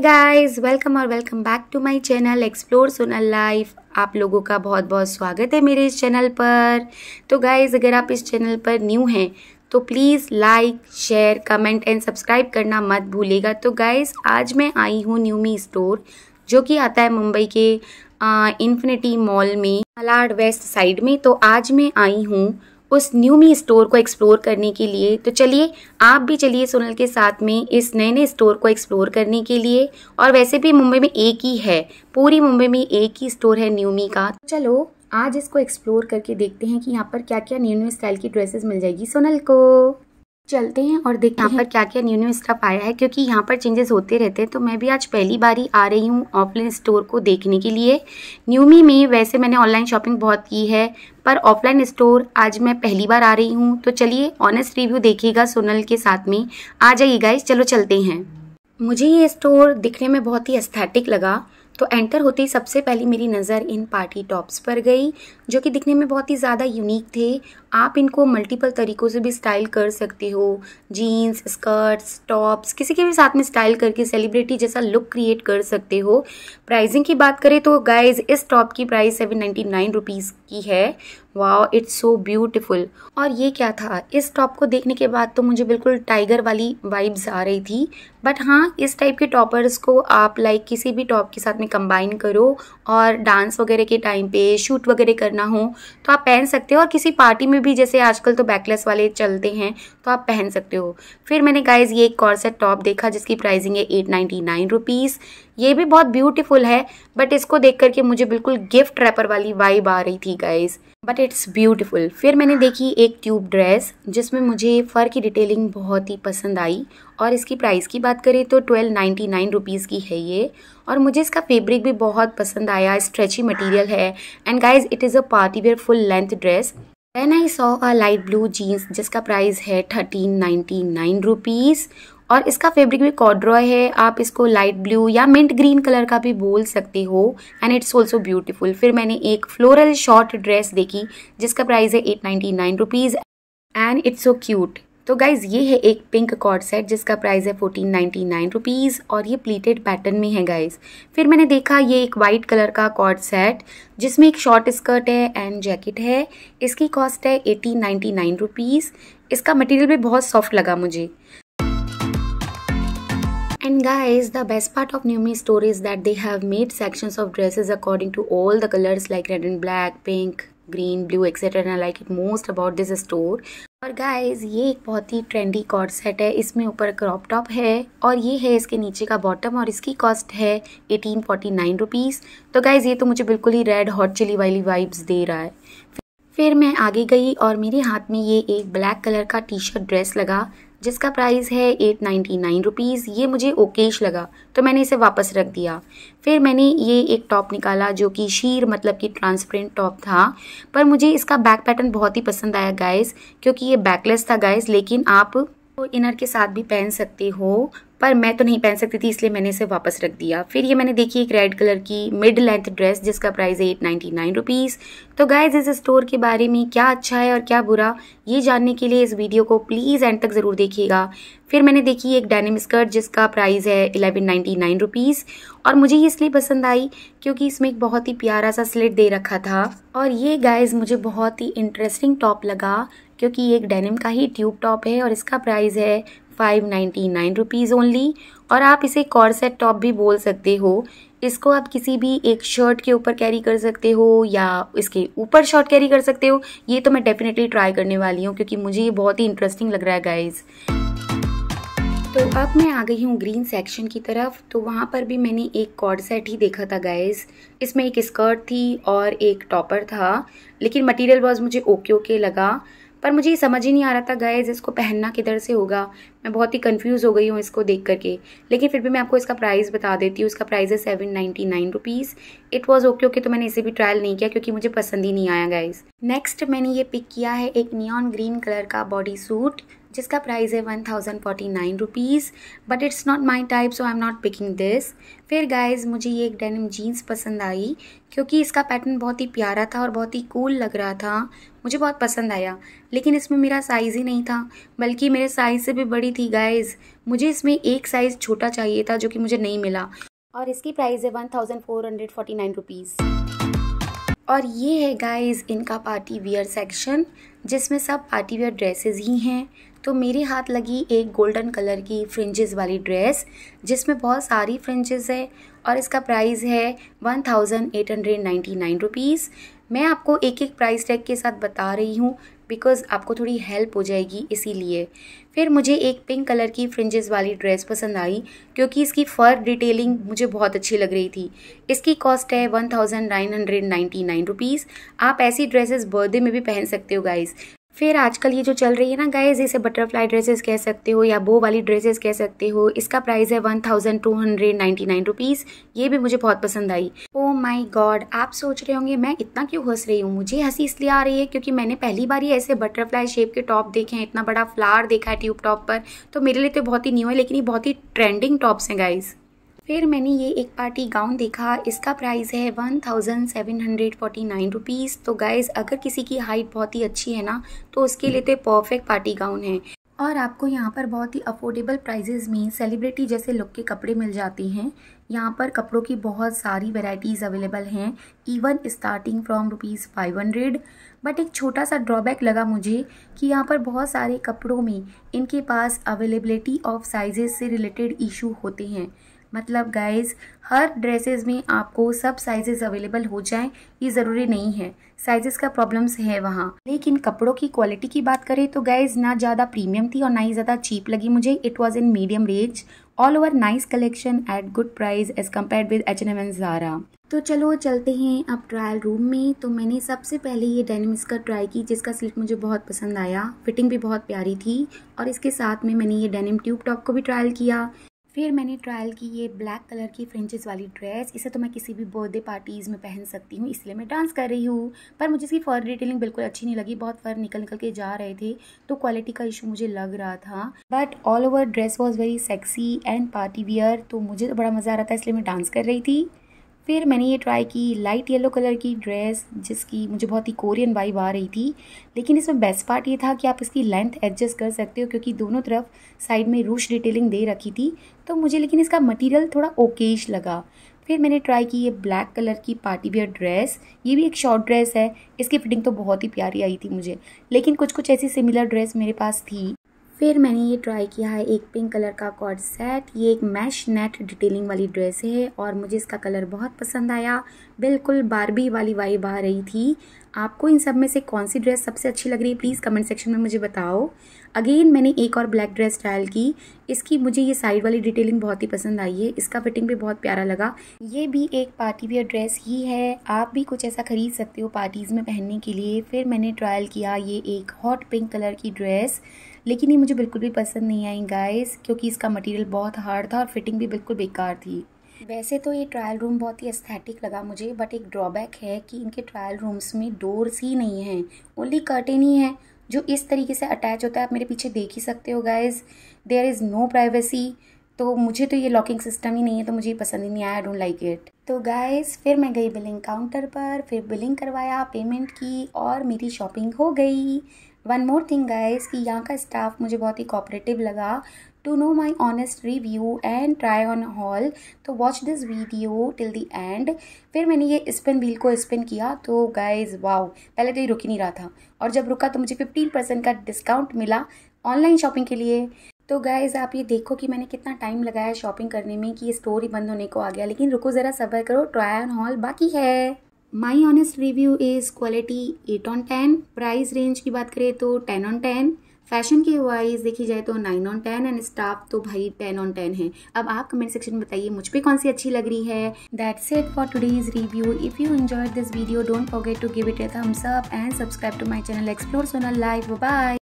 guys welcome और welcome back to my channel explore Sonal life आप लोगों का बहुत बहुत स्वागत है मेरे इस चैनल पर तो गाइस अगर आप इस चैनल पर न्यू हैं तो please like share comment and subscribe करना मत भूलेगा तो गाइस आज मैं आई हूँ न्यूमी स्टोर जो कि आता है मुंबई के इन्फिनिटी मॉल में मलाड वेस्ट साइड में तो आज मैं आई हूँ उस न्यूमी स्टोर को एक्सप्लोर करने के लिए तो चलिए आप भी चलिए सोनल के साथ में इस नए नए स्टोर को एक्सप्लोर करने के लिए और वैसे भी मुंबई में एक ही है पूरी मुंबई में एक ही स्टोर है न्यूमी का तो चलो आज इसको एक्सप्लोर करके देखते हैं कि यहाँ पर क्या क्या न्यू न्यू स्टाइल की ड्रेसेस मिल जाएगी सोनल को चलते हैं और देखते यहाँ पर क्या क्या न्यू न्यू स्टफ आया है क्योंकि यहाँ पर चेंजेस होते रहते हैं तो मैं भी आज पहली बार ही आ रही हूँ ऑफलाइन स्टोर को देखने के लिए न्यू मी में वैसे मैंने ऑनलाइन शॉपिंग बहुत की है पर ऑफलाइन स्टोर आज मैं पहली बार आ रही हूँ तो चलिए ऑनेस्ट रिव्यू देखिएगा सोनल के साथ में आ जाइएगा इस चलो चलते हैं मुझे ये स्टोर दिखने में बहुत ही अस्थेटिक लगा तो एंटर होते ही सबसे पहले मेरी नज़र इन पार्टी टॉप्स पर गई जो कि दिखने में बहुत ही ज़्यादा यूनिक थे आप इनको मल्टीपल तरीक़ों से भी स्टाइल कर सकते हो जीन्स स्कर्ट्स टॉप्स किसी के भी साथ में स्टाइल करके सेलिब्रिटी जैसा लुक क्रिएट कर सकते हो प्राइसिंग की बात करें तो गाइज इस टॉप की price seven ninety nine rupees की है वाओ इट्स सो ब्यूटिफुल और ये क्या था इस टॉप को देखने के बाद तो मुझे बिल्कुल टाइगर वाली वाइब्स आ रही थी बट हाँ इस टाइप के टॉपर्स को आप लाइक किसी भी टॉप के साथ में कंबाइन करो और डांस वगैरह के टाइम पे शूट वगैरह करना हो तो आप पहन सकते हो और किसी पार्टी में में भी जैसे आजकल तो बैकलेस वाले चलते हैं तो आप पहन सकते हो फिर मैंने गाइज ये एक कॉर्सेट टॉप देखा जिसकी प्राइसिंग है एट नाइन्टी नाइन रुपीज़ ये भी बहुत ब्यूटीफुल है बट इसको देख करके मुझे बिल्कुल गिफ्ट रैपर वाली वाइब आ रही थी गाइज बट इट्स ब्यूटीफुल फिर मैंने देखी एक ट्यूब ड्रेस जिसमें मुझे फ़र की डिटेलिंग बहुत ही पसंद आई और इसकी प्राइस की बात करें तो ट्वेल्व नाइन्टी नाइन रुपीज़ की है ये और मुझे इसका फैब्रिक भी बहुत पसंद आया स्ट्रेची मटेरियल है and guys it is a party wear full length dress then I saw a light blue jeans जिसका प्राइस है थर्टीन नाइन्टी नाइन रुपीज़ और इसका फेब्रिक भी कॉड्रॉय है आप इसको लाइट ब्लू या मिंट ग्रीन कलर का भी बोल सकते हो एंड इट्स ऑल्सो ब्यूटिफुल फिर मैंने एक फ्लोरल शॉर्ट ड्रेस देखी जिसका प्राइस है eight ninety nine rupees and it's so cute तो गाइज़ ये है एक पिंक कॉर्ड सेट जिसका प्राइस है फोर्टीन नाइन्टी नाइन रुपीज़ और ये प्लीटेड पैटर्न में है गाइज़ फिर मैंने देखा ये एक वाइट कलर का कॉर्ड सेट जिसमें एक शॉर्ट स्कर्ट है एंड जैकेट है इसकी कॉस्ट है एटीन नाइन्टी नाइन रुपीज़ इसका मटेरियल भी बहुत सॉफ्ट लगा मुझे And guys, the best part of Numi store is that they have made sections of dresses according to all the colors like red and black, pink, green blue etcetera and like it most about this store और guys ये एक बहुत ही trendy cord set है इसमें ऊपर crop top है और ये है इसके नीचे का बॉटम और इसकी कॉस्ट है एटीन फोर्टी नाइन रुपीज़ तो गाइज ये तो मुझे बिल्कुल ही रेड हॉट चिली वाली वाइब्स दे रहा है फिर मैं आगे गई और मेरे हाथ में ये एक ब्लैक कलर का टी शर्ट ड्रेस लगा जिसका प्राइस है एट नाइन्टी नाइन रुपीज़ ये मुझे ओकेश लगा तो मैंने इसे वापस रख दिया फिर मैंने ये एक टॉप निकाला जो कि शीर मतलब कि ट्रांसपेरेंट टॉप था पर मुझे इसका बैक पैटर्न बहुत ही पसंद आया गाइस क्योंकि ये बैकलेस था गाइस लेकिन आप इनर के साथ भी पहन सकते हो पर मैं तो नहीं पहन सकती थी इसलिए मैंने इसे वापस रख दिया फिर ये मैंने देखी एक रेड कलर की मिड लेंथ ड्रेस जिसका प्राइस है एट नाइन्टी नाइन रुपीज़ तो गाइज इस स्टोर के बारे में क्या अच्छा है और क्या बुरा ये जानने के लिए इस वीडियो को प्लीज़ एंड तक ज़रूर देखिएगा फिर मैंने देखी एक डेनिम स्कर्ट जिसका प्राइस है इलेवन नाइन्टी नाइन रुपीज़ और मुझे ये इसलिए पसंद आई क्योंकि इसमें एक बहुत ही प्यारा सा स्लिट दे रखा था और ये गाइज मुझे बहुत ही इंटरेस्टिंग टॉप लगा क्योंकि ये एक डेनिम का ही ट्यूब टॉप है और इसका प्राइस है five ninety nine rupees only और आप इसे कॉर्सेट टॉप भी बोल सकते हो इसको आप किसी भी एक शर्ट के ऊपर कैरी कर सकते हो या इसके ऊपर शर्ट कैरी कर सकते हो ये तो मैं डेफिनेटली ट्राई करने वाली हूँ क्योंकि मुझे ये बहुत ही इंटरेस्टिंग लग रहा है गाइज़ तो अब मैं आ गई हूँ ग्रीन सेक्शन की तरफ तो वहाँ पर भी मैंने एक कॉर्ड सेट ही देखा था गाइज इसमें एक स्कर्ट थी और एक टॉपर था लेकिन मटेरियल वॉज मुझे ओके ओके लगा पर मुझे ये समझ ही नहीं आ रहा था गाइज इसको पहनना किधर से होगा मैं बहुत ही कंफ्यूज हो गई हूँ इसको देख करके लेकिन फिर भी मैं आपको इसका प्राइस बता देती हूँ इसका प्राइस है seven ninety nine rupees it was okay okay तो मैंने इसे भी ट्रायल नहीं किया क्योंकि मुझे पसंद ही नहीं आया गाइज नेक्स्ट मैंने ये पिक किया है एक नियॉन ग्रीन कलर का बॉडी सूट जिसका प्राइस है one thousand forty nine rupees but it's not my type so I am not picking this फिर गाइज मुझे ये एक डेनिम जीन्स पसंद आई क्योंकि इसका पैटर्न बहुत ही प्यारा था और बहुत ही कूल लग रहा था मुझे बहुत पसंद आया लेकिन इसमें मेरा साइज़ ही नहीं था बल्कि मेरे साइज़ से भी बड़ी थी गाइज़ मुझे इसमें एक साइज़ छोटा चाहिए था जो कि मुझे नहीं मिला और इसकी प्राइस है one thousand four hundred forty nine rupees और ये है गाइज इनका पार्टी वियर सेक्शन जिसमें सब पार्टी वियर ड्रेसेस ही हैं तो मेरे हाथ लगी एक गोल्डन कलर की फ्रिंजेस वाली ड्रेस जिसमें बहुत सारी फ्रिंजेस है और इसका प्राइस है one thousand eight hundred ninety nine rupees मैं आपको एक एक प्राइस टैग के साथ बता रही हूँ बिकॉज़ आपको थोड़ी हेल्प हो जाएगी इसीलिए फिर मुझे एक पिंक कलर की फ्रिंजेस वाली ड्रेस पसंद आई क्योंकि इसकी फर डिटेलिंग मुझे बहुत अच्छी लग रही थी इसकी कॉस्ट है one thousand nine hundred ninety nine rupees आप ऐसी ड्रेसेस बर्थडे में भी पहन सकते हो गाइस फिर आजकल ये जो चल रही है ना गाइज इसे बटरफ्लाई ड्रेसेस कह सकते हो या बो वाली ड्रेसेस कह सकते हो इसका प्राइस है one thousand two hundred ninety nine rupees ये भी मुझे बहुत पसंद आई ओ माई गॉड आप सोच रहे होंगे मैं इतना क्यों हंस रही हूँ मुझे हंसी इसलिए आ रही है क्योंकि मैंने पहली बार ही ऐसे बटरफ्लाई शेप के टॉप देखे हैं इतना बड़ा फ्लावर देखा है ट्यूब टॉप पर तो मेरे लिए तो बहुत ही न्यू है लेकिन ये बहुत ही ट्रेंडिंग टॉप्स हैं गाइज़ फिर मैंने ये एक पार्टी गाउन देखा इसका प्राइस है one thousand seven hundred forty nine rupees तो गाइज़ अगर किसी की हाइट बहुत ही अच्छी है ना तो उसके लिए तो परफेक्ट पार्टी गाउन है और आपको यहाँ पर बहुत ही अफोर्डेबल प्राइजेज़ में सेलिब्रिटी जैसे लुक के कपड़े मिल जाते हैं यहाँ पर कपड़ों की बहुत सारी वेराइटीज़ अवेलेबल हैं even starting from rupees five hundred but एक छोटा सा ड्रॉबैक लगा मुझे कि यहाँ पर बहुत सारे कपड़ों में इनके पास अवेलेबलिटी ऑफ साइजेस से रिलेटेड इशू होते हैं मतलब गाइज हर ड्रेसेस में आपको सब साइजेस अवेलेबल हो जाएं ये ज़रूरी नहीं है साइजेस का प्रॉब्लम्स है वहाँ लेकिन कपड़ों की क्वालिटी की बात करें तो गाइज ना ज़्यादा प्रीमियम थी और ना ही ज़्यादा चीप लगी मुझे it was in medium range all over nice collection at good price as compare with H N M Zara तो चलो चलते हैं अब ट्रायल रूम में तो मैंने सबसे पहले ये डेनिम का ट्राई की जिसका स्लिप मुझे बहुत पसंद आया फिटिंग भी बहुत प्यारी थी और इसके साथ में मैंने ये डेनिम ट्यूब टॉप को भी ट्रायल किया फिर मैंने ट्रायल की ये ब्लैक कलर की फ्रेंचेज वाली ड्रेस इसे तो मैं किसी भी बर्थडे पार्टीज़ में पहन सकती हूँ इसलिए मैं डांस कर रही हूँ पर मुझे इसकी फर डिटेलिंग बिल्कुल अच्छी नहीं लगी बहुत फर निकल निकल के जा रहे थे तो क्वालिटी का इशू मुझे लग रहा था but all over dress was very sexy and party wear तो मुझे तो बड़ा मज़ा आ रहा था इसलिए मैं डांस कर रही थी फिर मैंने ये ट्राई की लाइट येलो कलर की ड्रेस जिसकी मुझे बहुत ही कोरियन वाइब आ रही थी लेकिन इसमें बेस्ट पार्ट ये था कि आप इसकी लेंथ एडजस्ट कर सकते हो क्योंकि दोनों तरफ साइड में रूश डिटेलिंग दे रखी थी तो मुझे लेकिन इसका मटेरियल थोड़ा ओकेश लगा फिर मैंने ट्राई की ये ब्लैक कलर की पार्टी बियर ड्रेस ये भी एक शॉर्ट ड्रेस है इसकी फिटिंग तो बहुत ही प्यारी आई थी मुझे लेकिन कुछ कुछ ऐसी सिमिलर ड्रेस मेरे पास थी फिर मैंने ये ट्राई किया है एक पिंक कलर का कॉर्ड सेट ये एक मैश नेट डिटेलिंग वाली ड्रेस है और मुझे इसका कलर बहुत पसंद आया बिल्कुल बारबी वाली वाइब आ रही थी आपको इन सब में से कौन सी ड्रेस सबसे अच्छी लग रही है प्लीज़ कमेंट सेक्शन में मुझे बताओ अगेन मैंने एक और ब्लैक ड्रेस ट्रायल की इसकी मुझे ये साइड वाली डिटेलिंग बहुत ही पसंद आई है इसका फिटिंग भी बहुत प्यारा लगा ये भी एक पार्टी वेयर ड्रेस ही है आप भी कुछ ऐसा खरीद सकते हो पार्टीज़ में पहनने के लिए फिर मैंने ट्रायल किया ये एक हॉट पिंक कलर की ड्रेस लेकिन ये मुझे बिल्कुल भी पसंद नहीं आई गाइस क्योंकि इसका मटेरियल बहुत हार्ड था और फिटिंग भी बिल्कुल बेकार थी वैसे तो ये ट्रायल रूम बहुत ही एस्थेटिक लगा मुझे बट एक ड्रॉबैक है कि इनके ट्रायल रूम्स में डोर्स ही नहीं हैं ओनली कर्टेन ही है जो इस तरीके से अटैच होता है आप मेरे पीछे देख ही सकते हो guys there is no privacy तो मुझे तो ये लॉकिंग सिस्टम ही नहीं है तो मुझे पसंद ही नहीं आया डोंट लाइक इट तो गाइज़ फिर मैं गई बिलिंग काउंटर पर फिर बिलिंग करवाया पेमेंट की और मेरी शॉपिंग हो गई वन मोर थिंग गाइज कि यहाँ का स्टाफ मुझे बहुत ही कॉपरेटिव लगा to know my honest review and try on haul तो watch this video till the end फिर मैंने ये स्पिन व्हील को स्पिन किया तो गाइज वाओ पहले तो ये रुक ही नहीं रहा था और जब रुका तो मुझे फिफ्टीन परसेंट का डिस्काउंट मिला ऑनलाइन शॉपिंग के लिए तो गाइज़ आप ये देखो कि मैंने कितना टाइम लगाया शॉपिंग करने में कि ये स्टोर ही बंद होने को आ गया लेकिन रुको ज़रा सफर करो ट्राई ऑन हॉल बाकी है my honest review is quality eight on ten price range की बात करें तो टेन ऑन टेन फैशन के वाइज देखी जाए तो nine on ten and staff तो भाई टेन ऑन टेन है अब आप कमेंट सेक्शन में बताइए मुझ पर कौन सी अच्छी लग रही है that's it for today's review if you enjoy this video don't forget to give it a thumbs up and subscribe to my channel explore Sonal life bye